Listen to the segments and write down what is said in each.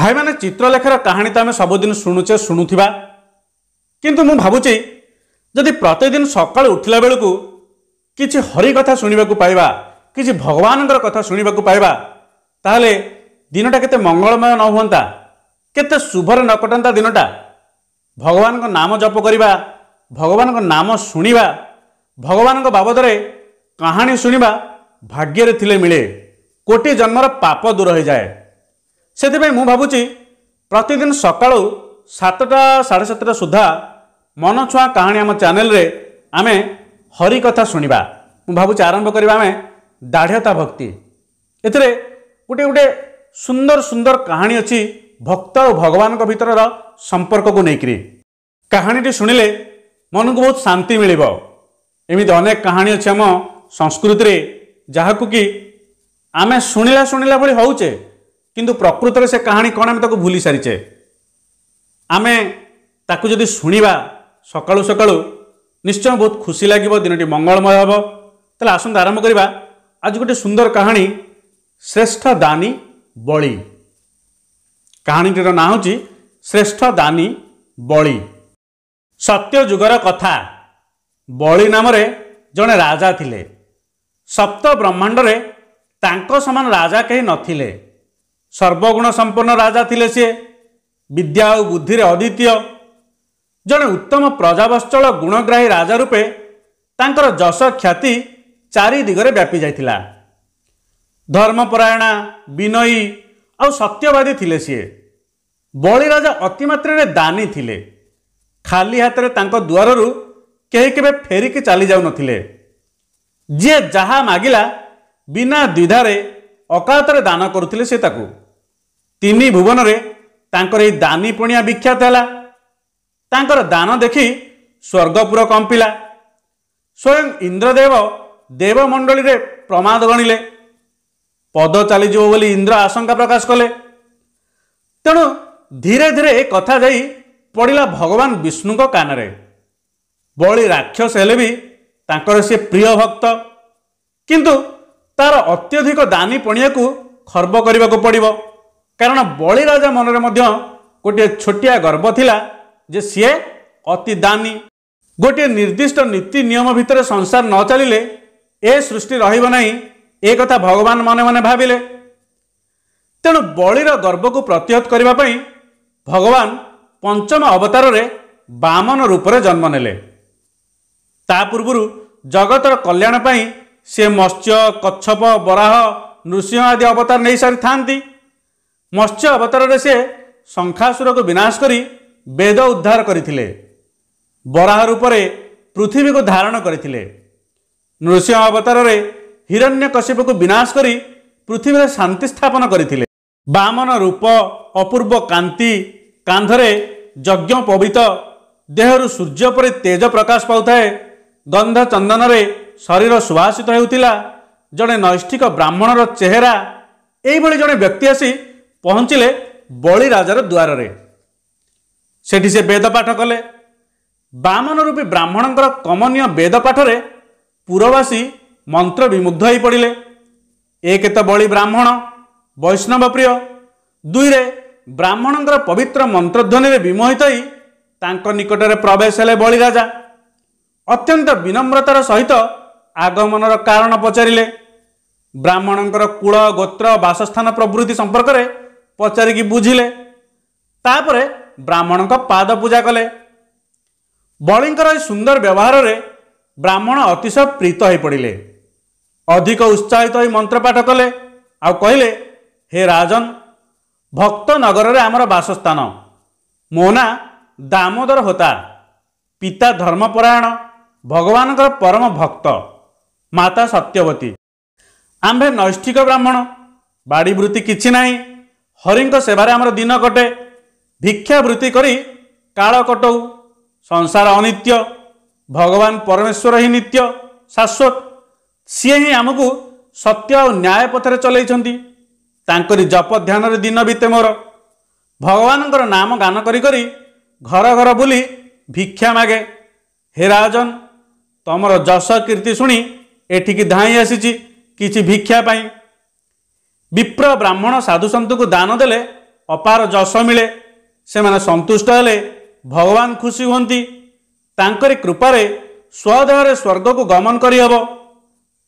ଭାଇମାନେ ଚିତ୍ରଲେଖାର କାହାଣୀ ତ ଆମେ ସବୁଦିନ ଶୁଣୁଛେ ଶୁଣୁଥିବା କିନ୍ତୁ ମୁଁ ଭାବୁଛି ଯଦି ପ୍ରତିଦିନ ସକାଳୁ ଉଠିଲା ବେଳକୁ କିଛି ହରି କଥା ଶୁଣିବାକୁ ପାଇବା କିଛି ଭଗବାନଙ୍କର କଥା ଶୁଣିବାକୁ ପାଇବା ତାହେଲେ ଦିନଟା କେତେ ମଙ୍ଗଳମୟ ନ ହୁଅନ୍ତା କେତେ ଶୁଭରେ ନ କଟନ୍ତା ଦିନଟା ଭଗବାନଙ୍କ ନାମ ଜପ କରିବା ଭଗବାନଙ୍କ ନାମ ଶୁଣିବା ଭଗବାନଙ୍କ ବାବଦରେ କାହାଣୀ ଶୁଣିବା ଭାଗ୍ୟରେ ଥିଲେ ମିଳେ କୋଟି ଜନ୍ମର ପାପ ଦୂର ହୋଇଯାଏ ସେଥିପାଇଁ ମୁଁ ଭାବୁଛି ପ୍ରତିଦିନ ସକାଳୁ ସାତଟା ସାଢ଼େ ସାତଟା ସୁଦ୍ଧା ମନ ଛୁଆଁ କାହାଣୀ ଆମ ଚ୍ୟାନେଲରେ ଆମେ ହରିକଥା ଶୁଣିବା ମୁଁ ଭାବୁଛି ଆରମ୍ଭ କରିବା ଆମେ ଦାଢ଼୍ୟତା ଭକ୍ତି ଏଥିରେ ଗୋଟିଏ ଗୋଟିଏ ସୁନ୍ଦର ସୁନ୍ଦର କାହାଣୀ ଅଛି ଭକ୍ତ ଓ ଭଗବାନଙ୍କ ଭିତରର ସମ୍ପର୍କକୁ ନେଇକରି କାହାଣୀଟି ଶୁଣିଲେ ମନକୁ ବହୁତ ଶାନ୍ତି ମିଳିବ ଏମିତି ଅନେକ କାହାଣୀ ଅଛି ଆମ ସଂସ୍କୃତିରେ ଯାହାକୁ କି ଆମେ ଶୁଣିଲା ଶୁଣିଲା ଭଳି ହେଉଛେ କିନ୍ତୁ ପ୍ରକୃତରେ ସେ କାହାଣୀ କ'ଣ ଆମେ ତାକୁ ଭୁଲି ସାରିଛେ ଆମେ ତାକୁ ଯଦି ଶୁଣିବା ସକାଳୁ ସକାଳୁ ନିଶ୍ଚୟ ବହୁତ ଖୁସି ଲାଗିବ ଦିନଟି ମଙ୍ଗଳମୟ ହେବ ତାହେଲେ ଆସନ୍ତୁ ଆରମ୍ଭ କରିବା ଆଜି ଗୋଟେ ସୁନ୍ଦର କାହାଣୀ ଶ୍ରେଷ୍ଠ ଦାନୀ ବଳି କାହାଣୀଟିର ନାଁ ହେଉଛି ଶ୍ରେଷ୍ଠ ଦାନୀ ବଳି ସତ୍ୟଯୁଗର କଥା ବଳି ନାମରେ ଜଣେ ରାଜା ଥିଲେ ସପ୍ତ ବ୍ରହ୍ମାଣ୍ଡରେ ତାଙ୍କ ସମାନ ରାଜା କେହି ନଥିଲେ ସର୍ବଗୁଣ ସମ୍ପନ୍ନ ରାଜା ଥିଲେ ସିଏ ବିଦ୍ୟା ଆଉ ବୁଦ୍ଧିରେ ଅଦ୍ୱିତୀୟ ଜଣେ ଉତ୍ତମ ପ୍ରଜାବତ୍ସଳ ଗୁଣଗ୍ରାହୀ ରାଜା ରୂପେ ତାଙ୍କର ଯଶ ଖ୍ୟାତି ଚାରିଦିଗରେ ବ୍ୟାପି ଯାଇଥିଲା ଧର୍ମପରାୟଣା ବିନୟୀ ଆଉ ସତ୍ୟବାଦୀ ଥିଲେ ସିଏ ବଳି ରାଜା ଅତିମାତ୍ରାରେ ଦାନୀ ଥିଲେ ଖାଲି ହାତରେ ତାଙ୍କ ଦୁଆରରୁ କେହି କେବେ ଫେରିକି ଚାଲିଯାଉନଥିଲେ ଯିଏ ଯାହା ମାଗିଲା ବିନା ଦ୍ୱିଧାରେ ଅକାଳତରେ ଦାନ କରୁଥିଲେ ସେ ତାକୁ ତିନି ଭୁବନରେ ତାଙ୍କର ଏହି ଦାନିପଣିଆ ବିଖ୍ୟାତ ହେଲା ତାଙ୍କର ଦାନ ଦେଖି ସ୍ୱର୍ଗପୁର କମ୍ପିଲା ସ୍ୱୟଂ ଇନ୍ଦ୍ରଦେବ ଦେବମଣ୍ଡଳୀରେ ପ୍ରମାଦ ଗଣିଲେ ପଦ ଚାଲିଯିବ ବୋଲି ଇନ୍ଦ୍ର ଆଶଙ୍କା ପ୍ରକାଶ କଲେ ତେଣୁ ଧୀରେ ଧୀରେ ଏ କଥା ଯାଇ ପଡ଼ିଲା ଭଗବାନ ବିଷ୍ଣୁଙ୍କ କାନରେ ବଳି ରାକ୍ଷସ ହେଲେ ବି ତାଙ୍କର ସେ ପ୍ରିୟ ଭକ୍ତ କିନ୍ତୁ ତାର ଅତ୍ୟଧିକ ଦାନି ପଣିଆକୁ ଖର୍ବ କରିବାକୁ ପଡ଼ିବ କାରଣ ବଳି ରାଜା ମନରେ ମଧ୍ୟ ଗୋଟିଏ ଛୋଟିଆ ଗର୍ବ ଥିଲା ଯେ ସିଏ ଅତି ଦାନୀ ଗୋଟିଏ ନିର୍ଦ୍ଦିଷ୍ଟ ନୀତି ନିୟମ ଭିତରେ ସଂସାର ନ ଚାଲିଲେ ଏ ସୃଷ୍ଟି ରହିବ ନାହିଁ ଏ କଥା ଭଗବାନ ମନେ ମନେ ଭାବିଲେ ତେଣୁ ବଳିର ଗର୍ବକୁ ପ୍ରତିହତ କରିବା ପାଇଁ ଭଗବାନ ପଞ୍ଚମ ଅବତାରରେ ବାମନ ରୂପରେ ଜନ୍ମ ନେଲେ ତା ପୂର୍ବରୁ ଜଗତର କଲ୍ୟାଣ ପାଇଁ ସେ ମତ୍ସ୍ୟ କଚ୍ଛପ ବରାହ ନୃସିଂହ ଆଦି ଅବତାର ନେଇସାରିଥାନ୍ତି ମତ୍ସ୍ୟ ଅବତାରରେ ସେ ଶଙ୍ଖାସୁରକୁ ବିନାଶ କରି ବେଦ ଉଦ୍ଧାର କରିଥିଲେ ବରାହ ରୂପରେ ପୃଥିବୀକୁ ଧାରଣ କରିଥିଲେ ନୃସିଂହ ଅବତାରରେ ହିରଣ୍ୟ କଶ୍ୟପକୁ ବିନାଶ କରି ପୃଥିବୀରେ ଶାନ୍ତି ସ୍ଥାପନ କରିଥିଲେ ବାମନ ରୂପ ଅପୂର୍ବ କାନ୍ତି କାନ୍ଧରେ ଯଜ୍ଞ ପବିତ ଦେହରୁ ସୂର୍ଯ୍ୟ ପରି ତେଜ ପ୍ରକାଶ ପାଉଥାଏ ଗନ୍ଧ ଚନ୍ଦନରେ ଶରୀର ସୁଭାଷିତ ହେଉଥିଲା ଜଣେ ନୈଷ୍ଠିକ ବ୍ରାହ୍ମଣର ଚେହେରା ଏହିଭଳି ଜଣେ ବ୍ୟକ୍ତି ଆସି ପହଞ୍ଚିଲେ ବଳି ରାଜାର ଦୁଆରରେ ସେଠି ସେ ବେଦପାଠ କଲେ ବାମନ ରୂପୀ ବ୍ରାହ୍ମଣଙ୍କର କମନୀୟ ବେଦପାଠରେ ପୁରବାସୀ ମନ୍ତ୍ର ବିମୁଗ୍ଧ ହୋଇ ପଡ଼ିଲେ ଏକେ ତ ବଳି ବ୍ରାହ୍ମଣ ବୈଷ୍ଣବ ପ୍ରିୟ ଦୁଇରେ ବ୍ରାହ୍ମଣଙ୍କର ପବିତ୍ର ମନ୍ତ୍ରଧ୍ୱନିରେ ବିମୋହିତ ହୋଇ ତାଙ୍କ ନିକଟରେ ପ୍ରବେଶ ହେଲେ ବଳି ରାଜା ଅତ୍ୟନ୍ତ ବିନମ୍ରତାର ସହିତ ଆଗମନର କାରଣ ପଚାରିଲେ ବ୍ରାହ୍ମଣଙ୍କର କୁଳ ଗୋତ୍ର ବାସସ୍ଥାନ ପ୍ରଭୃତି ସମ୍ପର୍କରେ ପଚାରିକି ବୁଝିଲେ ତାପରେ ବ୍ରାହ୍ମଣଙ୍କ ପାଦ ପୂଜା କଲେ ବଳିଙ୍କର ଏହି ସୁନ୍ଦର ବ୍ୟବହାରରେ ବ୍ରାହ୍ମଣ ଅତିଶୟ ପ୍ରୀତ ହୋଇପଡ଼ିଲେ ଅଧିକ ଉତ୍ସାହିତ ହୋଇ ମନ୍ତ୍ରପାଠ କଲେ ଆଉ କହିଲେ ହେ ରାଜନ ଭକ୍ତ ନଗରରେ ଆମର ବାସସ୍ଥାନ ମୋ ନାଁ ଦାମୋଦର ହୋତା ପିତା ଧର୍ମପରାୟଣ ଭଗବାନଙ୍କର ପରମ ଭକ୍ତ ମାତା ସତ୍ୟବତୀ ଆମ୍ଭେ ନୈଷ୍ଠିକ ବ୍ରାହ୍ମଣ ବାଡ଼ିବୃତ୍ତି କିଛି ନାହିଁ ହରିଙ୍କ ସେବାରେ ଆମର ଦିନ କଟେ ଭିକ୍ଷାବୃତ୍ତି କରି କାଳ କଟଉ ସଂସାର ଅନିତ୍ୟ ଭଗବାନ ପରମେଶ୍ୱର ହିଁ ନିତ୍ୟ ଶାଶ୍ୱତ ସିଏ ହିଁ ଆମକୁ ସତ୍ୟ ଆଉ ନ୍ୟାୟ ପଥରେ ଚଲେଇଛନ୍ତି ତାଙ୍କରି ଜପ ଧ୍ୟାନରେ ଦିନ ବିତେ ମୋର ଭଗବାନଙ୍କର ନାମ ଗାନ କରି କରି ଘର ଘର ବୁଲି ଭିକ୍ଷା ମାଗେ ହେ ରାଜନ ତମର ଯଶ କୀର୍ତ୍ତି ଶୁଣି ଏଠିକି ଧାଇଁ ଆସିଛି କିଛି ଭିକ୍ଷା ପାଇଁ ବିପ୍ର ବ୍ରାହ୍ମଣ ସାଧୁସନ୍ତକୁ ଦାନ ଦେଲେ ଅପାର ଯଶ ମିଳେ ସେମାନେ ସନ୍ତୁଷ୍ଟ ହେଲେ ଭଗବାନ ଖୁସି ହୁଅନ୍ତି ତାଙ୍କର କୃପାରେ ସ୍ୱଦେହରେ ସ୍ୱର୍ଗକୁ ଗମନ କରିହେବ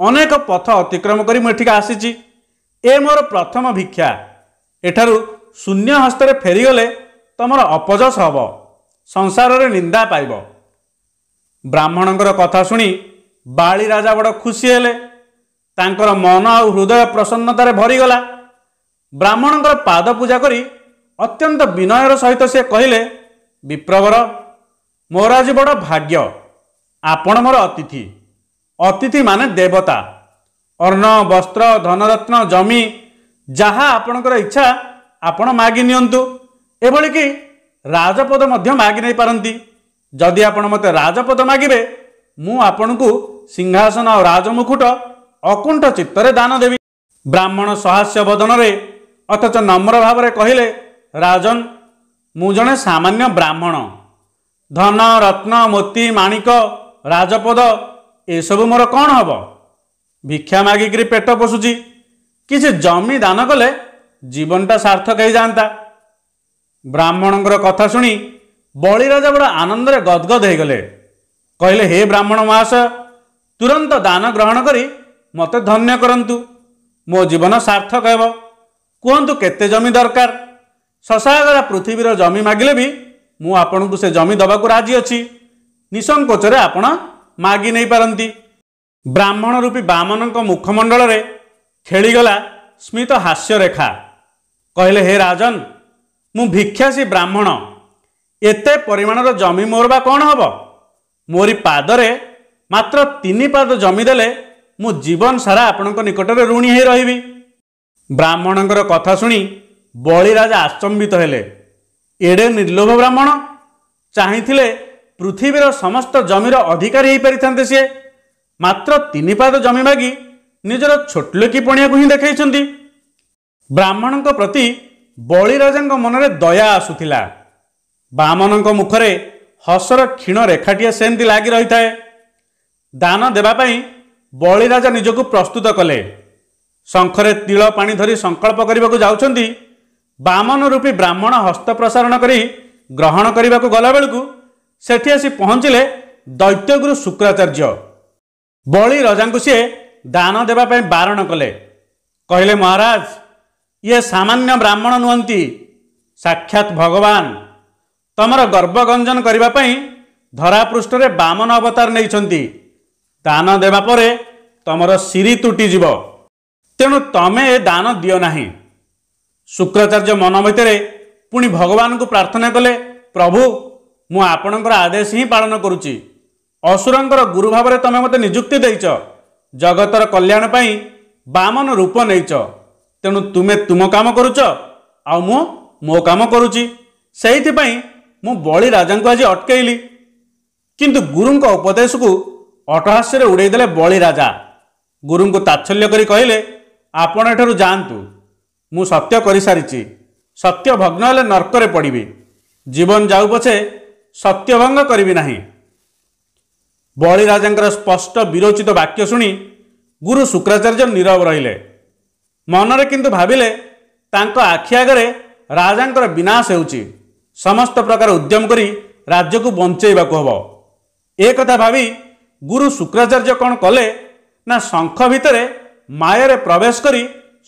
ଅନେକ ପଥ ଅତିକ୍ରମ କରି ମୁଁ ଏଠିକି ଆସିଛି ଏ ମୋର ପ୍ରଥମ ଭିକ୍ଷା ଏଠାରୁ ଶୂନ୍ୟ ହସ୍ତରେ ଫେରିଗଲେ ତୁମର ଅପଜସ ହେବ ସଂସାରରେ ନିନ୍ଦା ପାଇବ ବ୍ରାହ୍ମଣଙ୍କର କଥା ଶୁଣି ବାଳି ରାଜା ବଡ଼ ଖୁସି ହେଲେ ତାଙ୍କର ମନ ଆଉ ହୃଦୟ ପ୍ରସନ୍ନତାରେ ଭରିଗଲା ବ୍ରାହ୍ମଣଙ୍କର ପାଦ ପୂଜା କରି ଅତ୍ୟନ୍ତ ବିନୟର ସହିତ ସେ କହିଲେ ବିପ୍ରବର ମୋର ଆଜି ବଡ଼ ଭାଗ୍ୟ ଆପଣ ମୋର ଅତିଥି ଅତିଥିମାନେ ଦେବତା ଅର୍ଣ୍ଣ ବସ୍ତ୍ର ଧନରତ୍ନ ଜମି ଯାହା ଆପଣଙ୍କର ଇଚ୍ଛା ଆପଣ ମାଗି ନିଅନ୍ତୁ ଏଭଳିକି ରାଜପଦ ମଧ୍ୟ ମାଗି ନେଇପାରନ୍ତି ଯଦି ଆପଣ ମୋତେ ରାଜପଦ ମାଗିବେ ମୁଁ ଆପଣଙ୍କୁ ସିଂହାସନ ଆଉ ରାଜମୁକୁଟ ଅକୁଣ୍ଠ ଚିତ୍ତରେ ଦାନ ଦେବି ବ୍ରାହ୍ମଣ ସହାସ୍ୟ ବଦନରେ ଅଥଚ ନମ୍ର ଭାବରେ କହିଲେ ରାଜନ ମୁଁ ଜଣେ ସାମାନ୍ୟ ବ୍ରାହ୍ମଣ ଧନ ରତ୍ନ ମୋତି ମାଣିକ ରାଜପଦ ଏସବୁ ମୋର କ'ଣ ହେବ ଭିକ୍ଷା ମାଗିକିରି ପେଟ ପୋଷୁଛି କିଛି ଜମି ଦାନ କଲେ ଜୀବନଟା ସାର୍ଥକ ହେଇଯାଆନ୍ତା ବ୍ରାହ୍ମଣଙ୍କର କଥା ଶୁଣି ବଳିରାଜା ବଡ଼ ଆନନ୍ଦରେ ଗଦଗଦ ହୋଇଗଲେ କହିଲେ ହେ ବ୍ରାହ୍ମଣ ମହାଶୟ ତୁରନ୍ତ ଦାନ ଗ୍ରହଣ କରି ମୋତେ ଧନ୍ୟ କରନ୍ତୁ ମୋ ଜୀବନ ସାର୍ଥକ ହେବ କୁହନ୍ତୁ କେତେ ଜମି ଦରକାର ଶସାଗରା ପୃଥିବୀର ଜମି ମାଗିଲେ ବି ମୁଁ ଆପଣଙ୍କୁ ସେ ଜମି ଦେବାକୁ ରାଜି ଅଛି ନିଃସଙ୍କୋଚରେ ଆପଣ ମାଗି ନେଇପାରନ୍ତି ବ୍ରାହ୍ମଣ ରୂପୀ ବାମନଙ୍କ ମୁଖମଣ୍ଡଳରେ ଖେଳିଗଲା ସ୍ମିତ ହାସ୍ୟରେଖା କହିଲେ ହେ ରାଜନ ମୁଁ ଭିକ୍ଷାସୀ ବ୍ରାହ୍ମଣ ଏତେ ପରିମାଣର ଜମି ମୋର ବା କ'ଣ ହେବ ମୋରି ପାଦରେ ମାତ୍ର ତିନି ପାଦ ଜମି ଦେଲେ ମୁଁ ଜୀବନ ସାରା ଆପଣଙ୍କ ନିକଟରେ ଋଣୀ ହୋଇ ରହିବି ବ୍ରାହ୍ମଣଙ୍କର କଥା ଶୁଣି ବଳିରାଜା ଆଚମ୍ବିତ ହେଲେ ଏଡ଼େ ନିର୍ଲୋଭ ବ୍ରାହ୍ମଣ ଚାହିଁଥିଲେ ପୃଥିବୀର ସମସ୍ତ ଜମିର ଅଧିକାରୀ ହୋଇପାରିଥାନ୍ତେ ସିଏ ମାତ୍ର ତିନିପାଦ ଜମି ମାଗି ନିଜର ଛୋଟଲେକି ପଣିଆକୁ ହିଁ ଦେଖାଇଛନ୍ତି ବ୍ରାହ୍ମଣଙ୍କ ପ୍ରତି ବଳିରାଜାଙ୍କ ମନରେ ଦୟା ଆସୁଥିଲା ବାମନଙ୍କ ମୁଖରେ ହସର କ୍ଷୀଣ ରେଖାଟିଏ ସେମିତି ଲାଗି ରହିଥାଏ ଦାନ ଦେବା ପାଇଁ ବଳିରାଜା ନିଜକୁ ପ୍ରସ୍ତୁତ କଲେ ଶଙ୍ଖରେ ତିଳ ପାଣି ଧରି ସଂକଳ୍ପ କରିବାକୁ ଯାଉଛନ୍ତି ବାମନ ରୂପୀ ବ୍ରାହ୍ମଣ ହସ୍ତ ପ୍ରସାରଣ କରି ଗ୍ରହଣ କରିବାକୁ ଗଲାବେଳକୁ ସେଠି ଆସି ପହଞ୍ଚିଲେ ଦୈତ୍ୟଗୁରୁ ଶୁକ୍ରାଚାର୍ଯ୍ୟ ବଳି ରଜାଙ୍କୁ ସିଏ ଦାନ ଦେବା ପାଇଁ ବାରଣ କଲେ କହିଲେ ମହାରାଜ ଇଏ ସାମାନ୍ୟ ବ୍ରାହ୍ମଣ ନୁହନ୍ତି ସାକ୍ଷାତ ଭଗବାନ ତମର ଗର୍ବଗଞ୍ଜନ କରିବା ପାଇଁ ଧରାପୃଷ୍ଠରେ ବାମନ ଅବତାର ନେଇଛନ୍ତି ଦାନ ଦେବା ପରେ ତୁମର ସିରି ତୁଟିଯିବ ତେଣୁ ତମେ ଦାନ ଦିଅ ନାହିଁ ଶୁକ୍ରାଚାର୍ଯ୍ୟ ମନ ଭିତରେ ପୁଣି ଭଗବାନଙ୍କୁ ପ୍ରାର୍ଥନା କଲେ ପ୍ରଭୁ ମୁଁ ଆପଣଙ୍କର ଆଦେଶ ହିଁ ପାଳନ କରୁଛି ଅସୁରଙ୍କର ଗୁରୁ ଭାବରେ ତମେ ମୋତେ ନିଯୁକ୍ତି ଦେଇଛ ଜଗତର କଲ୍ୟାଣ ପାଇଁ ବାମନ ରୂପ ନେଇଛ ତେଣୁ ତୁମେ ତୁମ କାମ କରୁଛ ଆଉ ମୁଁ ମୋ କାମ କରୁଛି ସେଇଥିପାଇଁ ମୁଁ ବଳି ରାଜାଙ୍କୁ ଆଜି ଅଟକେଇଲି କିନ୍ତୁ ଗୁରୁଙ୍କ ଉପଦେଶକୁ ଅଟହାସ୍ୟରେ ଉଡ଼େଇଦେଲେ ବଳି ରାଜା ଗୁରୁଙ୍କୁ ତାତ୍ସଲ୍ୟ କରି କହିଲେ ଆପଣ ଏଠାରୁ ଯାଆନ୍ତୁ ମୁଁ ସତ୍ୟ କରିସାରିଛି ସତ୍ୟ ଭଗ୍ନ ହେଲେ ନର୍କରେ ପଡ଼ିବି ଜୀବନ ଯାଉ ପଛେ ସତ୍ୟ ଭଙ୍ଗ କରିବି ନାହିଁ ବଳିରାଜାଙ୍କର ସ୍ପଷ୍ଟ ବିରୋଚିତ ବାକ୍ୟ ଶୁଣି ଗୁରୁ ଶୁକ୍ରାଚାର୍ଯ୍ୟ ନୀରବ ରହିଲେ ମନରେ କିନ୍ତୁ ଭାବିଲେ ତାଙ୍କ ଆଖି ଆଗରେ ରାଜାଙ୍କର ବିନାଶ ହେଉଛି ସମସ୍ତ ପ୍ରକାର ଉଦ୍ୟମ କରି ରାଜ୍ୟକୁ ବଞ୍ଚେଇବାକୁ ହେବ ଏ କଥା ଭାବି ଗୁରୁ ଶୁକ୍ରାଚାର୍ଯ୍ୟ କ'ଣ କଲେ ନା ଶଙ୍ଖ ଭିତରେ ମାୟାରେ ପ୍ରବେଶ କରି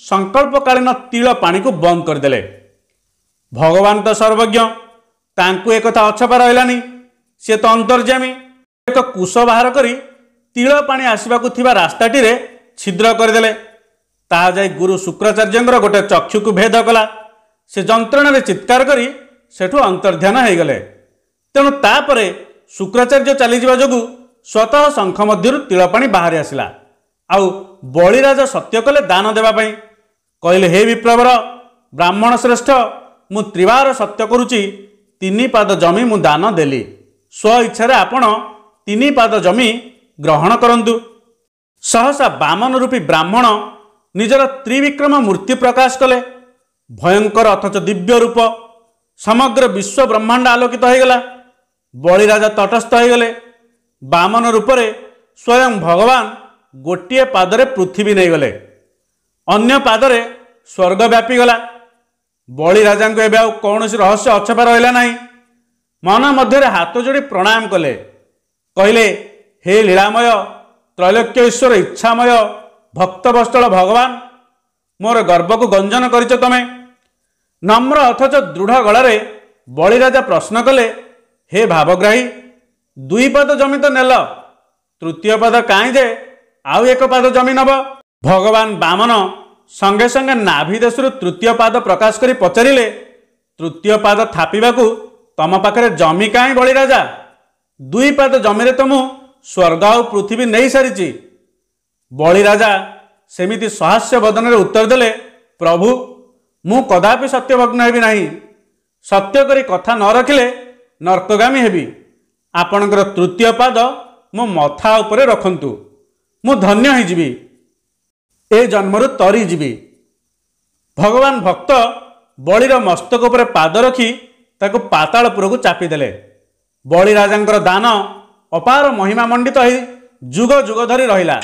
ସଂକଳ୍ପକାଳୀନ ତିଳ ପାଣିକୁ ବନ୍ଦ କରିଦେଲେ ଭଗବାନ ତ ସର୍ବଜ୍ଞ ତାଙ୍କୁ ଏକଥା ଅଛପା ରହିଲାନି ସିଏ ତ ଅନ୍ତର୍ଯ୍ୟାମୀ ଏକ କୁଶ ବାହାର କରି ତିଳ ପାଣି ଆସିବାକୁ ଥିବା ରାସ୍ତାଟିରେ ଛିଦ୍ର କରିଦେଲେ ତାହା ଯାଇ ଗୁରୁ ଶୁକ୍ରାଚାର୍ଯ୍ୟଙ୍କର ଗୋଟିଏ ଚକ୍ଷୁକୁ ଭେଦ କଲା ସେ ଯନ୍ତ୍ରଣାରେ ଚିତ୍କାର କରି ସେଠୁ ଅନ୍ତର୍ଧ୍ୟାନ ହୋଇଗଲେ ତେଣୁ ତାପରେ ଶୁକ୍ରାଚାର୍ଯ୍ୟ ଚାଲିଯିବା ଯୋଗୁଁ ସ୍ୱତଃ ଶଙ୍ଖ ମଧ୍ୟରୁ ତିଳପାଣି ବାହାରି ଆସିଲା ଆଉ ବଳିରାଜ ସତ୍ୟ କଲେ ଦାନ ଦେବା ପାଇଁ କହିଲେ ହେ ବିପ୍ଲବର ବ୍ରାହ୍ମଣ ଶ୍ରେଷ୍ଠ ମୁଁ ତ୍ରିବାର ସତ୍ୟ କରୁଛି ତିନି ପାଦ ଜମି ମୁଁ ଦାନ ଦେଲି ସ୍ୱ ଇଚ୍ଛାରେ ଆପଣ ତିନି ପାଦ ଜମି ଗ୍ରହଣ କରନ୍ତୁ ସହସା ବାମନ ରୂପୀ ବ୍ରାହ୍ମଣ ନିଜର ତ୍ରିବିକ୍ରମ ମୂର୍ତ୍ତି ପ୍ରକାଶ କଲେ ଭୟଙ୍କର ଅଥଚ ଦିବ୍ୟ ରୂପ ସମଗ୍ର ବିଶ୍ୱ ବ୍ରହ୍ମାଣ୍ଡ ଆଲୋକିତ ହୋଇଗଲା ବଳିରାଜା ତଟସ୍ଥ ହୋଇଗଲେ ବାମନ ରୂପରେ ସ୍ୱୟଂ ଭଗବାନ ଗୋଟିଏ ପାଦରେ ପୃଥିବୀ ନେଇଗଲେ ଅନ୍ୟ ପାଦରେ ସ୍ୱର୍ଗ ବ୍ୟାପିଗଲା ବଳି ରାଜାଙ୍କୁ ଏବେ ଆଉ କୌଣସି ରହସ୍ୟ ଅଛପା ରହିଲା ନାହିଁ ମନ ମଧ୍ୟରେ ହାତ ଯୋଡ଼ି ପ୍ରଣାମ କଲେ କହିଲେ ହେ ଲୀଳାମୟ ତ୍ରୈଲୋକ୍ୟ ଈଶ୍ୱର ଇଚ୍ଛାମୟ ଭକ୍ତବସ୍ତଳ ଭଗବାନ ମୋର ଗର୍ବକୁ ଗଞ୍ଜନ କରିଛ ତମେ ନମ୍ର ଅଥଚ ଦୃଢ଼ ଗଳାରେ ବଳିରାଜା ପ୍ରଶ୍ନ କଲେ ହେ ଭାବଗ୍ରାହୀ ଦୁଇ ପାଦ ଜମି ତ ନେଲ ତୃତୀୟ ପାଦ କାହିଁ ଯେ ଆଉ ଏକ ପାଦ ଜମି ନେବ ଭଗବାନ ବାମନ ସଙ୍ଗେ ସଙ୍ଗେ ନାଭି ଦେଶରୁ ତୃତୀୟ ପାଦ ପ୍ରକାଶ କରି ପଚାରିଲେ ତୃତୀୟ ପାଦ ଥାପିବାକୁ ତମ ପାଖରେ ଜମି କାହିଁ ବଳି ରାଜା ଦୁଇ ପାଦ ଜମିରେ ତ ମୁଁ ସ୍ୱର୍ଗ ଆଉ ପୃଥିବୀ ନେଇସାରିଛି ବଳିରାଜା ସେମିତି ସହାସ୍ୟ ବଦନରେ ଉତ୍ତର ଦେଲେ ପ୍ରଭୁ ମୁଁ କଦାପି ସତ୍ୟଭଗ୍ନ ହେବି ନାହିଁ ସତ୍ୟ କରି କଥା ନ ରଖିଲେ ନର୍କଗାମୀ ହେବି ଆପଣଙ୍କର ତୃତୀୟ ପାଦ ମୋ ମଥା ଉପରେ ରଖନ୍ତୁ ମୁଁ ଧନ୍ୟ ହୋଇଯିବି ଏ ଜନ୍ମରୁ ତରିଯିବି ଭଗବାନ ଭକ୍ତ ବଳିର ମସ୍ତକ ଉପରେ ପାଦ ରଖି ତାକୁ ପାତାଳପୁରକୁ ଚାପିଦେଲେ ବଳିରାଜାଙ୍କର ଦାନ ଅପାର ମହିମା ମଣ୍ଡିତ ହୋଇ ଯୁଗ ଯୁଗ ଧରି ରହିଲା